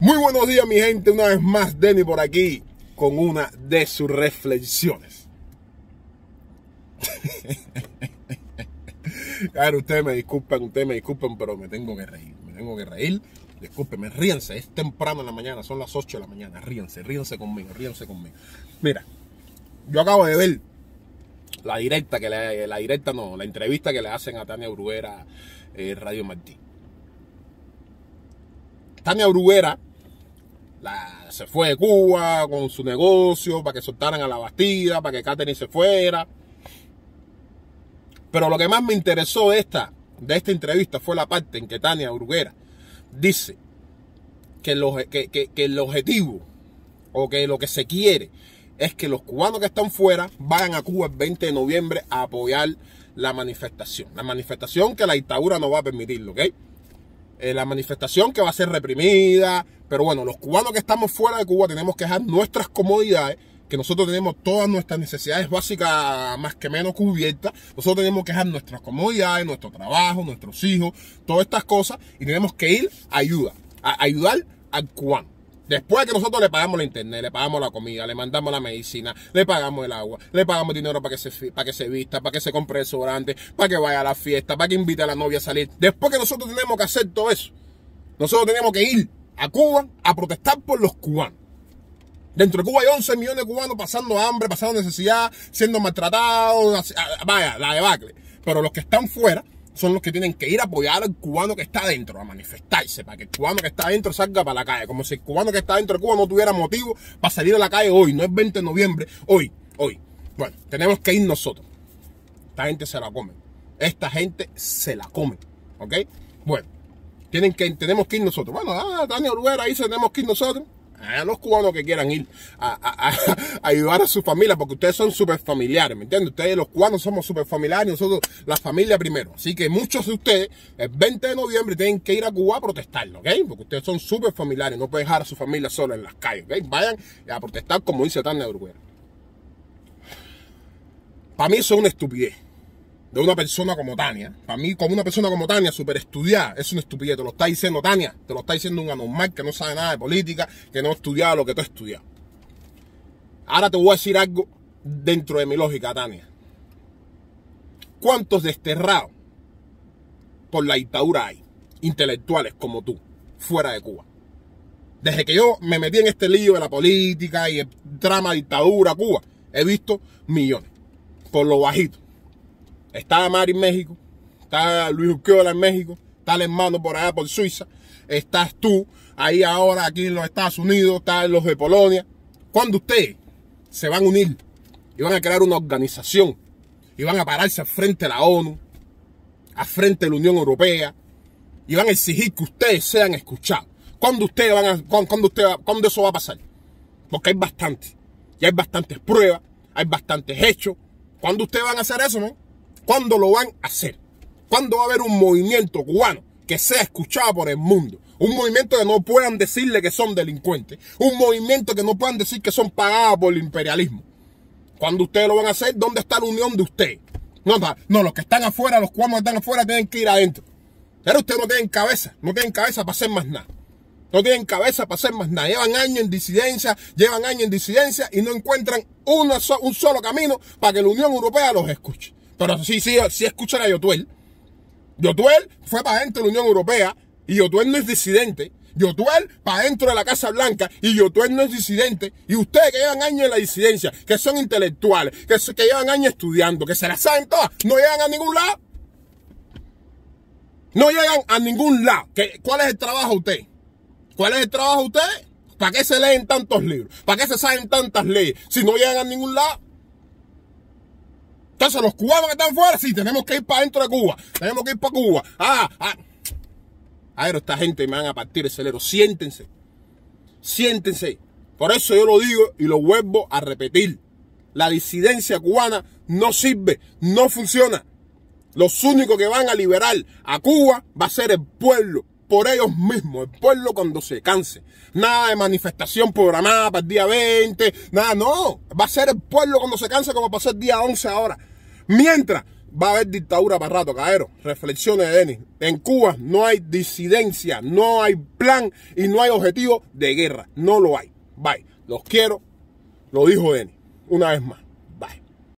Muy buenos días mi gente, una vez más Denny por aquí con una de sus reflexiones. claro, ustedes me disculpen, ustedes me disculpen, pero me tengo que reír, me tengo que reír. Disculpenme, ríanse, es temprano en la mañana, son las 8 de la mañana, ríanse, ríanse conmigo, ríanse conmigo. Mira, yo acabo de ver la directa que la directa no, la entrevista que le hacen a Tania Bruguera eh, Radio Martí. Tania Bruguera se fue de Cuba con su negocio, para que soltaran a la Bastida, para que Katherine se fuera. Pero lo que más me interesó de esta, de esta entrevista fue la parte en que Tania Bruguera dice que, el objetivo o que lo que se quiere es que los cubanos que están fuera vayan a Cuba el 20 de noviembre a apoyar la manifestación. La manifestación que la dictadura no va a permitirlo, ¿ok? Eh, la manifestación que va a ser reprimida. Pero bueno, los cubanos que estamos fuera de Cuba tenemos que dejar nuestras comodidades, que nosotros tenemos todas nuestras necesidades básicas más que menos cubiertas. Nosotros tenemos que dejar nuestras comodidades, nuestro trabajo, nuestros hijos, todas estas cosas, y tenemos que ir a ayuda, a ayudar al cubano. Después que nosotros le pagamos la internet, le pagamos la comida, le mandamos la medicina, le pagamos el agua, le pagamos dinero para que se, para que se vista, para que se compre el sobrante, para que vaya a la fiesta, para que invite a la novia a salir. Después que nosotros tenemos que hacer todo eso, nosotros tenemos que ir a Cuba a protestar por los cubanos. Dentro de Cuba hay 11 millones de cubanos pasando hambre, pasando necesidad, siendo maltratados, ah, vaya, la debacle. Pero los que están fuera, son los que tienen que ir a apoyar al cubano que está adentro, a manifestarse, para que el cubano que está adentro salga para la calle, como si el cubano que está dentro de Cuba no tuviera motivo para salir a la calle hoy, no es 20 de noviembre, hoy, hoy. Bueno, tenemos que ir nosotros. Esta gente se la come. Esta gente se la come. ¿Ok? Bueno, tienen que, tenemos que ir nosotros. Bueno, ah, Daniel ahí tenemos que ir nosotros a los cubanos que quieran ir a, ayudar a su familia, porque ustedes son súper familiares, ¿me entienden? Ustedes los cubanos somos súper familiares, nosotros la familia primero. Así que muchos de ustedes, el 20 de noviembre, tienen que ir a Cuba a protestar, ¿ok? Porque ustedes son súper familiares, no pueden dejar a su familia sola en las calles, ¿ok? Vayan a protestar como dice Tania Uruguay. Para mí eso es una estupidez de una persona como Tania. Para mí, como una persona como Tania, súper estudiada, es una estupidez. Te lo está diciendo Tania, te lo está diciendo un anormal que no sabe nada de política, que no ha estudiado lo que tú has estudiado. Ahora te voy a decir algo dentro de mi lógica, Tania. ¿Cuántos desterrados por la dictadura hay? Intelectuales como tú, fuera de Cuba. Desde que yo me metí en este lío de la política y el drama dictadura Cuba, he visto millones. Por lo bajito Está Amari en México, está Luis Urquiola en México, está el hermano por allá por Suiza, estás tú ahí ahora aquí en los Estados Unidos, estás los de Polonia. ¿Cuándo ustedes se van a unir y van a crear una organización y van a pararse al frente de la ONU, al frente de la Unión Europea y van a exigir que ustedes sean escuchados. ¿Cuándo ustedes van a, cuándo, eso va a pasar? Porque hay bastantes, y hay bastantes pruebas, hay bastantes hechos. ¿Cuándo ustedes van a hacer eso, no? ¿Cuándo lo van a hacer? ¿Cuándo va a haber un movimiento cubano que sea escuchado por el mundo? Un movimiento que no puedan decirle que son delincuentes. Un movimiento que no puedan decir que son pagados por el imperialismo. Cuando ustedes lo van a hacer, ¿dónde está la unión de ustedes? No, no, los que están afuera, los cubanos que están afuera, tienen que ir adentro. Pero ustedes no tienen cabeza, no tienen cabeza para hacer más nada. No tienen cabeza para hacer más nada. Llevan años en disidencia, llevan años en disidencia y no encuentran un solo camino para que la Unión Europea los escuche. Pero si sí, escuchan a Yotuel. Yotuel fue para dentro de la Unión Europea y Yotuel no es disidente. Yotuel para dentro de la Casa Blanca y Yotuel no es disidente. Y ustedes que llevan años en la disidencia, que son intelectuales, que, que llevan años estudiando, que se las saben todas, no llegan a ningún lado. No llegan a ningún lado. ¿Qué, ¿Cuál es el trabajo de usted? ¿Cuál es el trabajo de usted? ¿Para qué se leen tantos libros? ¿Para qué se saben tantas leyes? Si no llegan a ningún lado los cubanos que están fuera, sí, tenemos que ir para dentro de Cuba. Tenemos que ir para Cuba. Ah, ah. ver esta gente me van a partir el celero. Siéntense. Siéntense. Por eso yo lo digo y lo vuelvo a repetir. La disidencia cubana no sirve, no funciona. Los únicos que van a liberar a Cuba va a ser el pueblo, por ellos mismos, el pueblo cuando se canse. Nada de manifestación programada para el día 20, nada, no. Va a ser el pueblo cuando se canse como pasó el día 11 ahora. Mientras va a haber dictadura para rato, caero. de Denis. En Cuba no hay disidencia, no hay plan y no hay objetivo de guerra. No lo hay. Bye. Los quiero. Lo dijo Denis. Una vez más.